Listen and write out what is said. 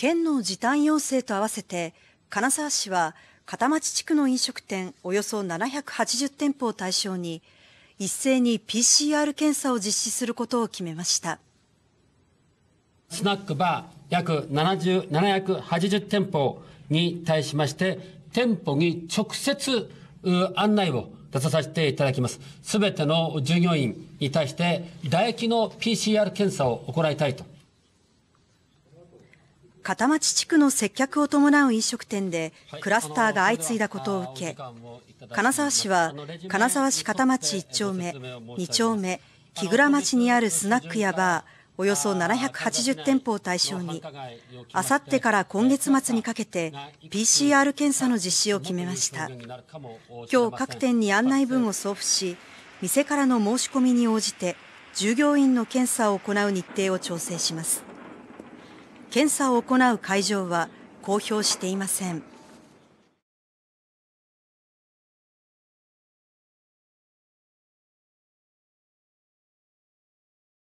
県の時短要請と合わせて、金沢市は片町地区の飲食店およそ780店舗を対象に、一斉に PCR 検査を実施することを決めました。スナックバー約7 780店舗に対しまして、店舗に直接案内を出させていただきます。すべての従業員に対して、唾液の PCR 検査を行いたいと片町地区の接客を伴う飲食店でクラスターが相次いだことを受け、金沢市は金沢市片町1丁目、2丁目、木倉町にあるスナックやバー、およそ780店舗を対象に、あさってから今月末にかけて PCR 検査の実施を決めました。今日各店に案内文を送付し、店からの申し込みに応じて従業員の検査を行う日程を調整します。検査を行う会場は公表していません。